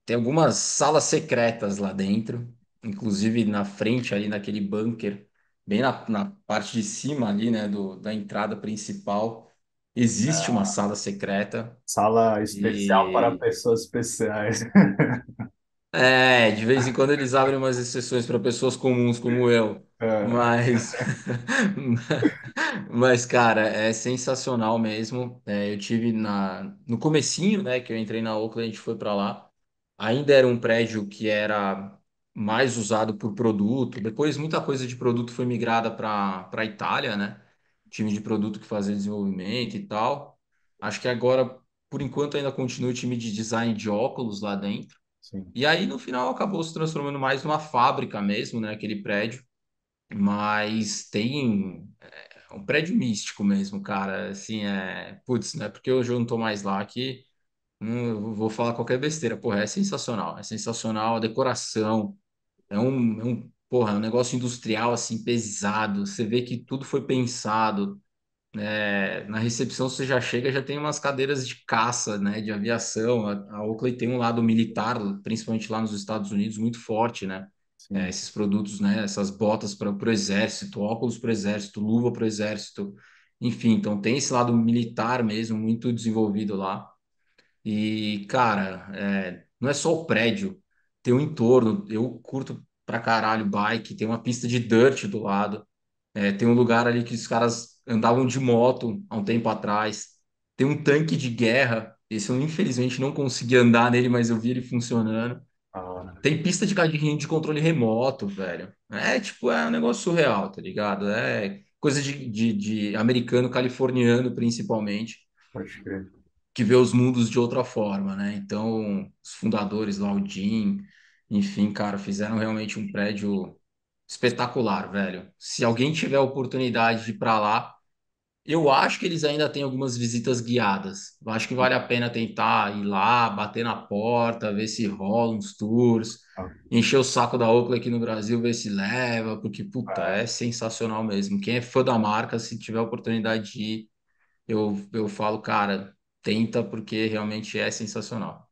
B: tem algumas salas secretas lá dentro, inclusive na frente ali naquele bunker, bem na, na parte de cima ali, né, do, da entrada principal, existe uma ah. sala secreta Sala especial para
A: e pessoas especiais.
B: É, de vez em quando eles abrem umas exceções para pessoas comuns como eu. É. Mas, mas cara, é sensacional mesmo. É, eu tive na no comecinho, né, que eu entrei na Oakland, a gente foi para lá. Ainda era um prédio que era mais usado por produto. Depois muita coisa de produto foi migrada para para Itália, né? Time de produto que fazia desenvolvimento e tal. Acho que agora, por enquanto, ainda continua o time de design de óculos lá dentro. Sim. E aí, no final, acabou se transformando mais numa fábrica mesmo, né? Aquele prédio. Mas tem. É um prédio místico mesmo, cara. Assim, é. Putz, né? Porque hoje eu não tô mais lá aqui. vou falar qualquer besteira. Porra, é sensacional. É sensacional a decoração. É um, é um, porra, é um negócio industrial, assim, pesado. Você vê que tudo foi pensado é, na recepção você já chega, já tem umas cadeiras de caça, né, de aviação. A, a Oakley tem um lado militar, principalmente lá nos Estados Unidos, muito forte, né? É, esses produtos, né, essas botas para o exército, óculos para o exército, luva para o exército, enfim, então tem esse lado militar mesmo muito desenvolvido lá. E, cara, é, não é só o prédio, tem o um entorno, eu curto pra caralho bike, tem uma pista de dirt do lado, é, tem um lugar ali que os caras andavam de moto há um tempo atrás. Tem um tanque de guerra. Esse eu infelizmente não consegui andar nele, mas eu vi ele funcionando. Ah. Tem pista de carrinho de controle remoto, velho. É tipo, é um negócio surreal, tá ligado? É coisa de, de, de americano, californiano, principalmente. Pode crer. Que vê os mundos de outra forma, né? Então, os fundadores lá, o Jim, enfim, cara, fizeram realmente um prédio espetacular, velho. Se alguém tiver a oportunidade de ir para lá, eu acho que eles ainda têm algumas visitas
A: guiadas.
B: Eu acho que vale a pena tentar ir lá, bater na porta, ver se rola uns tours, ah. encher o saco da Oakley aqui no Brasil, ver se leva, porque, puta, é. é sensacional mesmo. Quem é fã da marca, se tiver oportunidade de ir, eu, eu falo, cara, tenta, porque realmente é sensacional.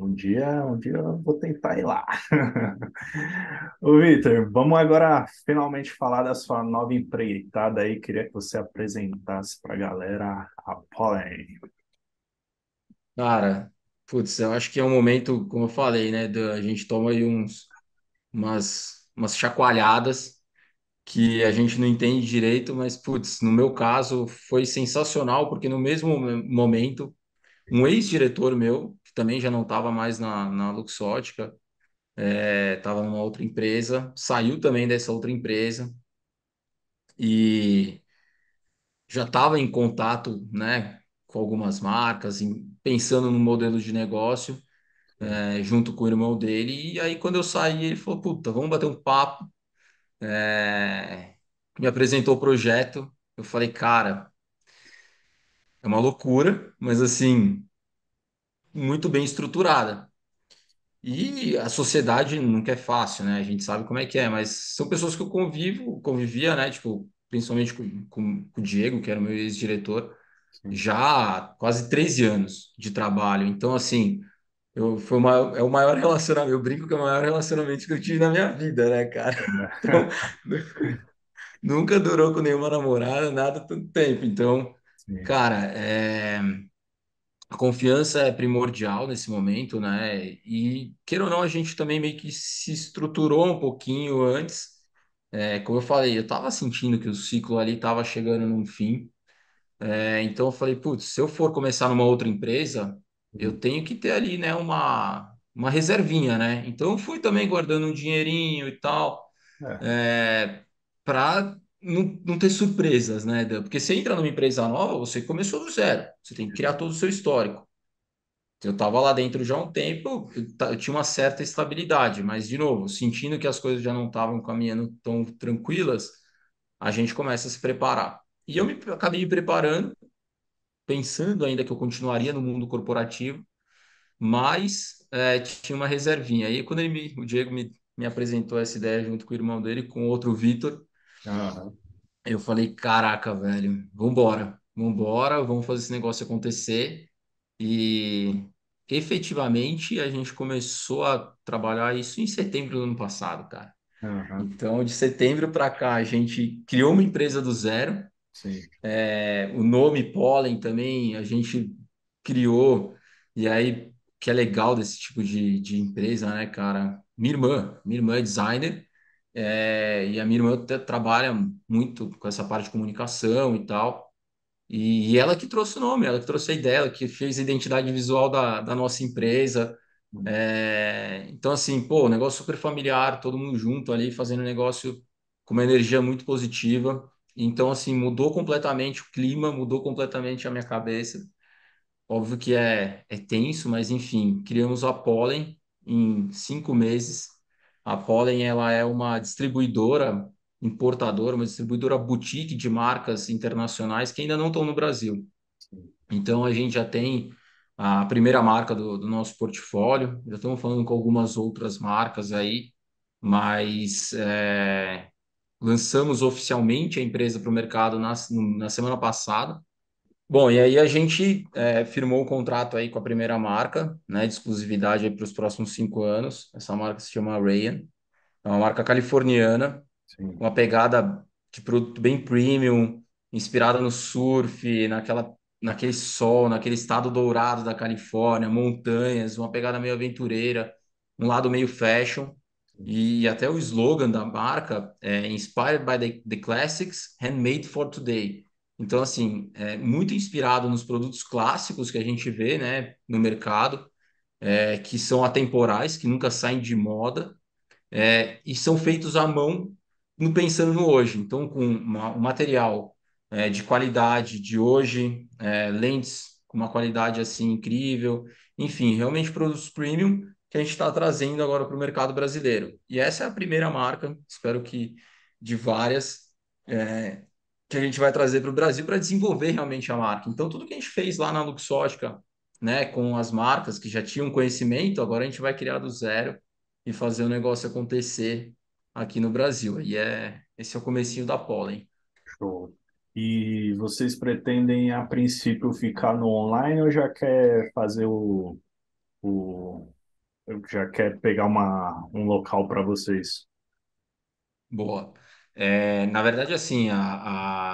A: Um dia, um dia eu vou tentar ir lá. Ô, Vitor, vamos agora finalmente falar da sua nova empreitada aí. Queria que você apresentasse para a galera a Pollen.
B: Cara, putz, eu acho que é um momento, como eu falei, né? a gente toma aí uns, umas, umas chacoalhadas que a gente não entende direito, mas, putz, no meu caso foi sensacional, porque no mesmo momento, um ex-diretor meu, também já não estava mais na, na Luxótica, estava é, numa outra empresa, saiu também dessa outra empresa e já estava em contato, né, com algumas marcas, em, pensando no modelo de negócio, é, junto com o irmão dele. E aí, quando eu saí, ele falou: Puta, vamos bater um papo. É, me apresentou o projeto. Eu falei: Cara, é uma loucura, mas assim, muito bem estruturada. E a sociedade nunca é fácil, né? A gente sabe como é que é, mas são pessoas que eu convivo, convivia, né? Tipo, principalmente com, com, com o Diego, que era meu ex-diretor, já há quase 13 anos de trabalho. Então, assim, eu, foi uma, é o maior relacionamento, eu brinco que é o maior relacionamento que eu tive na minha vida, né, cara? Então, nunca durou com nenhuma namorada, nada tanto tempo. Então, Sim. cara, é, a confiança é primordial nesse momento, né? E, queira ou não, a gente também meio que se estruturou um pouquinho antes. É, como eu falei, eu estava sentindo que o ciclo ali estava chegando num fim. É, então eu falei, putz, se eu for começar numa outra empresa, eu uhum. tenho que ter ali, né, uma, uma reservinha, né? Então eu fui também guardando um dinheirinho e tal, é. é para não, não ter surpresas, né, Dan? Porque você entra numa empresa nova, você começou do zero. Você tem que criar todo o seu histórico. Eu estava lá dentro já há um tempo, eu tinha uma certa estabilidade, mas, de novo, sentindo que as coisas já não estavam caminhando tão tranquilas, a gente começa a se preparar. E eu me, acabei me preparando, pensando ainda que eu continuaria no mundo corporativo, mas é, tinha uma reservinha. E aí, quando me, o Diego me, me apresentou essa ideia junto com o irmão dele, com outro Vitor, Uhum. Eu falei, caraca, velho, vambora, vambora, vamos fazer esse negócio acontecer. E efetivamente a gente começou a trabalhar isso em setembro do ano passado, cara. Uhum. Então, de setembro para cá, a gente criou uma empresa do zero. É, o nome Pollen também a gente criou. E aí, que é legal desse tipo de, de empresa, né, cara? Minha irmã, minha irmã é designer. É, e a minha irmã trabalha muito com essa parte de comunicação e tal. E, e, ela que trouxe o nome, ela que trouxe a ideia, ela que fez a identidade visual da, da nossa empresa. Uhum. É, então, assim, pô, negócio super familiar, todo mundo junto ali, fazendo negócio com uma energia muito positiva. Então, assim, mudou completamente o clima, mudou completamente a minha cabeça. Óbvio que é, é tenso, mas enfim, criamos a Pollen em cinco meses. A Pollen ela é uma distribuidora, importadora, uma distribuidora boutique de marcas internacionais que ainda não estão no Brasil. Então a gente já tem a primeira marca do, do nosso portfólio, já estamos falando com algumas outras marcas aí, mas é, lançamos oficialmente a empresa para o mercado na, na semana passada. Bom, e aí a gente é, firmou o contrato aí com a primeira marca, né, de exclusividade para os próximos cinco anos. Essa marca se chama Rayan, é uma marca californiana, Sim. uma pegada de produto bem premium, inspirada no surf, naquela, naquele sol, naquele estado dourado da Califórnia, montanhas, uma pegada meio aventureira, um lado meio fashion. E até o slogan da marca é Inspired by the, the Classics, Handmade for Today. Então, assim, é muito inspirado nos produtos clássicos que a gente vê né, no mercado, é, que são atemporais, que nunca saem de moda, é, e são feitos à mão no pensando no hoje. Então, com uma, um material é, de qualidade de hoje, é, lentes com uma qualidade assim incrível, enfim, realmente produtos premium que a gente está trazendo agora para o mercado brasileiro. E essa é a primeira marca, espero que de várias, é, que a gente vai trazer para o Brasil para desenvolver realmente a marca. Então, tudo que a gente fez lá na Luxótica, né, com as marcas que já tinham conhecimento, agora a gente vai criar do zero e fazer o negócio acontecer aqui no Brasil. E é esse é o comecinho da
A: Pollen. Show. E vocês pretendem, a princípio, ficar no online ou já quer fazer o, o já quer pegar uma, um local para vocês? Boa.
B: É, na verdade, assim, a,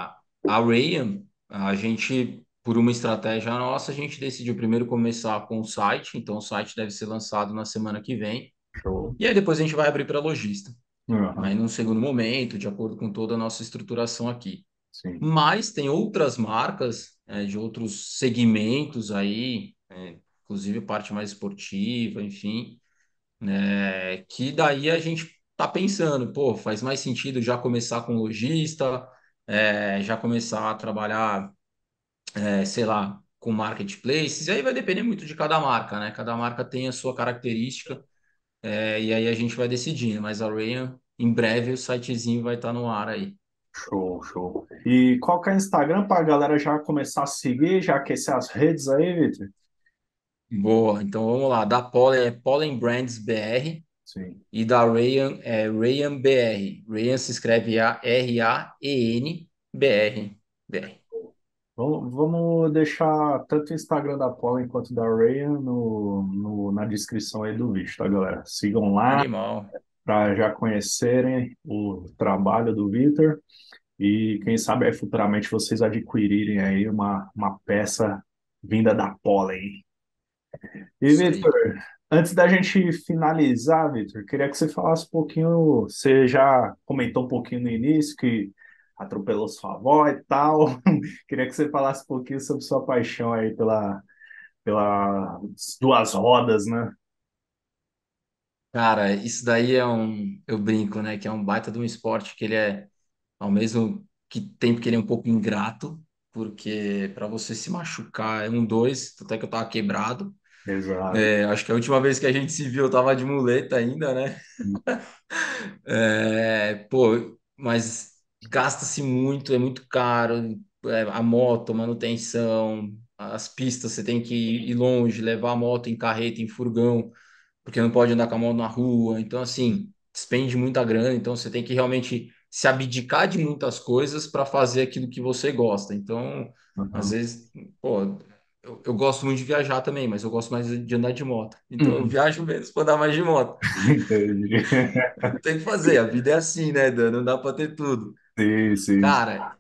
B: a, a Rayan, a gente, por uma estratégia nossa, a gente decidiu primeiro começar com o site, então o site deve ser lançado na semana que vem. Show. E aí depois a gente vai abrir para lojista. Uhum. Aí num segundo momento, de acordo com toda a nossa estruturação aqui. Sim. Mas tem outras marcas é, de outros segmentos aí, é, inclusive parte mais esportiva, enfim, né, que daí a gente tá pensando, pô, faz mais sentido já começar com lojista, é, já começar a trabalhar, é, sei lá, com marketplaces, e aí vai depender muito de cada marca, né? Cada marca tem a sua característica, é, e aí a gente vai decidindo, mas a Rayan, em breve o sitezinho vai estar tá no ar aí.
A: Show, show. E qual que é o Instagram para a galera já começar a seguir, já aquecer as redes aí, Vitor? Boa, então vamos lá. Da Pollen é Pollen Brands BR.
B: Sim. E da Rayan, é Rayan BR. Rayan se escreve a
A: R-A-E-N-B-R. BR. Vamos deixar tanto o Instagram da Paula quanto da Rayan no, no, na descrição aí do vídeo, tá, galera? Sigam lá para já conhecerem o trabalho do Victor e quem sabe aí, futuramente vocês adquirirem aí uma, uma peça vinda da Paula, aí E, Victor Antes da gente finalizar, Victor, queria que você falasse um pouquinho. Você já comentou um pouquinho no início que atropelou sua avó e tal. queria que você falasse um pouquinho sobre sua paixão aí pela, pelas duas rodas, né?
B: Cara, isso daí é um, eu brinco, né, que é um baita de um esporte que ele é, ao mesmo que tempo que ele é um pouco ingrato, porque para você se machucar é um dois, até que eu tava quebrado,
A: Exato. É,
B: acho que a última vez que a gente se viu eu tava de muleta ainda, né? é, pô, mas gasta-se muito, é muito caro, é, a moto, manutenção, as pistas, você tem que ir longe, levar a moto em carreta, em furgão, porque não pode andar com a moto na rua. Então, assim, despende muita grana, então você tem que realmente se abdicar de muitas coisas para fazer aquilo que você gosta. Então, uhum. às vezes, pô, eu, eu, gosto muito de viajar também, mas eu gosto mais de andar de moto. Então eu uhum. viajo menos para andar mais de moto. Tem que fazer, a vida é assim, né, Dan? Não dá para ter tudo. Sim, sim. Cara,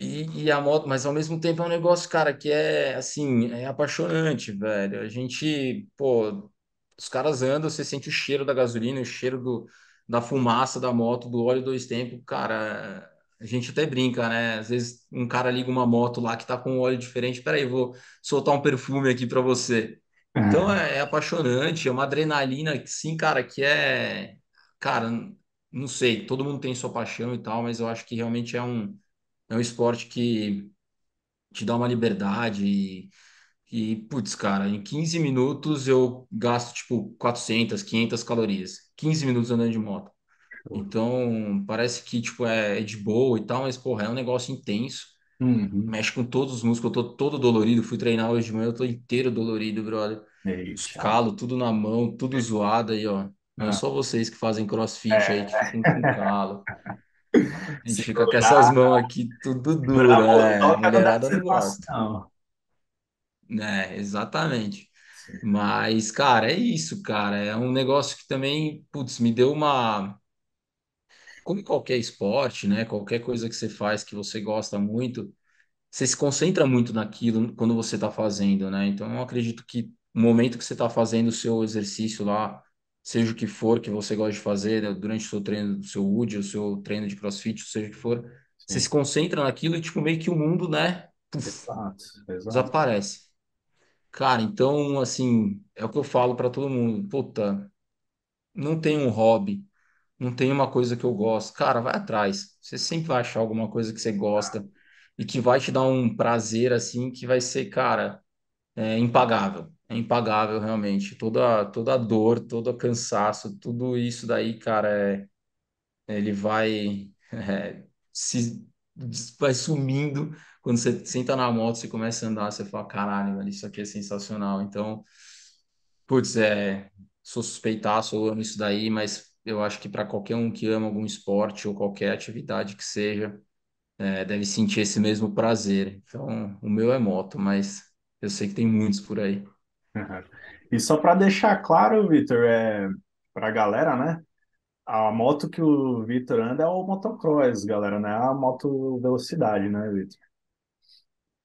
B: e, e, a moto, mas ao mesmo tempo é um negócio, cara, que é assim, é apaixonante, velho. A gente, pô, os caras andam, você sente o cheiro da gasolina, o cheiro do, da fumaça da moto, do óleo dois tempos, cara a gente até brinca, né? Às vezes um cara liga uma moto lá que tá com um óleo diferente, peraí, vou soltar um perfume aqui para você. É. Então é, é, apaixonante, é uma adrenalina, sim, cara, que é. Cara, não sei, todo mundo tem sua paixão e tal, mas eu acho que realmente é um, é um esporte que te dá uma liberdade. E, e, putz, cara, em 15 minutos eu gasto, tipo, 400, 500 calorias. 15 minutos andando de moto. Então, parece que, tipo, é, é, de boa e tal, mas, porra, é um negócio intenso. Uhum. Mexe com todos os músculos, eu tô todo dolorido. Fui treinar hoje de manhã, eu tô inteiro dolorido, brother. É isso, Calo, tudo na mão, tudo zoado aí, ó. Não é ah. só vocês que fazem crossfit é. aí, que é. ficam com calo. A gente fica com essas mãos aqui, tudo duro, né? Mulherada não gosta. É, exatamente. Mas, cara, é isso, cara. É um negócio que também, putz, me deu uma como qualquer esporte, né? Qualquer coisa que você faz que você gosta muito, você se concentra muito naquilo quando você está fazendo, né? Então, eu acredito que o momento que você está fazendo o seu exercício lá, seja o que for que você gosta de fazer né? durante o seu treino, o seu UD, o seu treino de crossfit, seja o que for, Sim. você se concentra naquilo e, tipo, meio que o mundo, né?
A: Puf, exato, exato.
B: Desaparece. Cara, então, assim, é o que eu falo para todo mundo. Puta, não tem um hobby não tem uma coisa que eu gosto. Cara, vai atrás. Você sempre vai achar alguma coisa que você gosta e que vai te dar um prazer assim que vai ser, cara, é impagável. É impagável realmente. Toda toda dor, todo cansaço, tudo isso daí, cara, é, ele vai é, se vai sumindo quando você senta na moto, você começa a andar, você fala, caralho, velho, isso aqui é sensacional. Então, putz, é, sou suspeitar, sou amo isso daí, mas eu acho que para qualquer um que ama algum esporte ou qualquer atividade que seja, é, deve sentir esse mesmo prazer. Então, o meu é moto, mas eu sei
A: que tem muitos por aí. E só para deixar claro, Vitor, é, para a galera, né? A moto que o Vitor anda é o motocross, galera, não é a moto velocidade, né, Vitor?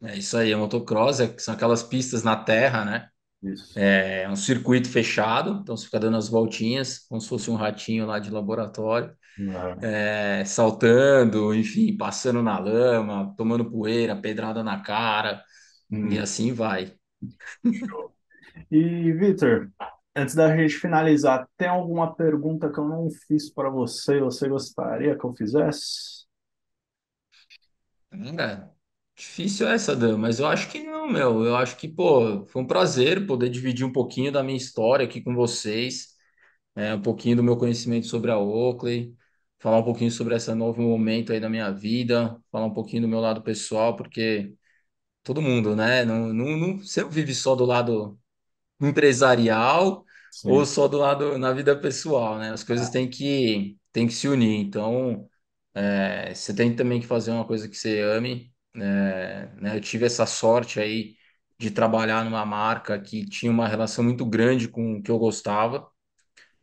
B: É isso aí, a motocross é, são aquelas pistas na terra, né? Isso. É, é um circuito fechado, então você fica dando as voltinhas, como se fosse um ratinho lá de laboratório, é, saltando, enfim, passando na lama, tomando poeira, pedrada na cara, e uhum. assim vai.
A: E, Victor, antes da gente finalizar, tem alguma pergunta que eu não fiz para você, você gostaria que eu fizesse?
B: Cara, Difícil é essa, Dan, mas eu acho que não, meu. Eu acho que, pô, foi um prazer poder dividir um pouquinho da minha história aqui com vocês, é, um pouquinho do meu conhecimento sobre a Oakley, falar um pouquinho sobre esse novo momento aí da minha vida, falar um pouquinho do meu lado pessoal, porque todo mundo, né? Não, não, não, você não vive só do lado empresarial Sim. ou só do lado na vida pessoal, né? As coisas é. têm que, têm que se unir. Então, é, você tem também que fazer uma coisa que você ame é, né, eu tive essa sorte aí de trabalhar numa marca que tinha uma relação muito grande com o que eu gostava.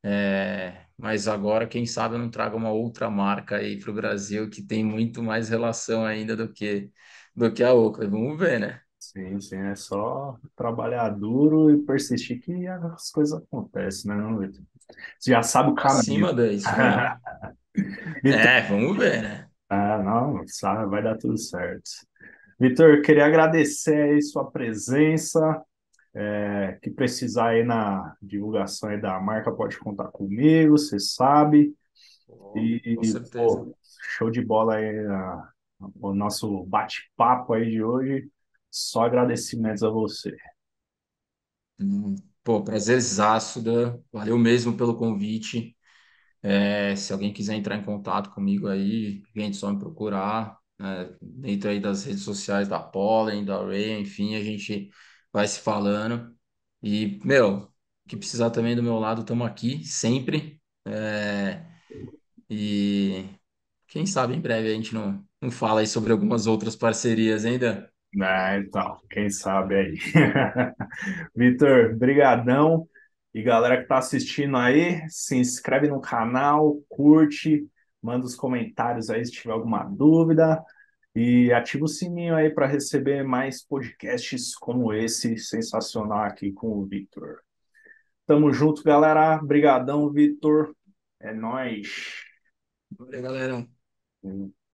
B: É, mas agora, quem sabe, eu não trago uma outra marca aí para o Brasil que tem muito mais relação ainda do que, do que a Oakley. Vamos ver, né?
A: Sim, sim, é só trabalhar duro e persistir que as coisas acontecem, né, Vitor? Você já sabe o caminho. Acima disso, né? então... É, vamos ver, né? Ah, não, sabe, vai dar tudo certo. Vitor, queria agradecer aí sua presença. É, que precisar aí na divulgação aí da marca, pode contar comigo, você sabe. Oh, e, com certeza. Pô, show de bola aí na, o nosso bate-papo aí de hoje. Só agradecimentos a você. Hum, pô, prazerzaço, Dan. Valeu mesmo pelo
B: convite. É, se alguém quiser entrar em contato comigo aí, gente, só me procurar, né? dentro aí das redes sociais da Pollen, da Ray, enfim, a gente vai se falando. E, meu, que precisar também do meu lado, estamos aqui sempre. É, e quem sabe em breve a gente não,
A: não fala aí sobre algumas outras parcerias ainda. É, então, quem sabe aí. Vitor, brigadão. E galera que está assistindo aí, se inscreve no canal, curte, manda os comentários aí se tiver alguma dúvida e ativa o sininho aí para receber mais podcasts como esse sensacional aqui com o Victor. Tamo junto, galera. Obrigadão, Victor. É nós. Valeu, galera. Hum.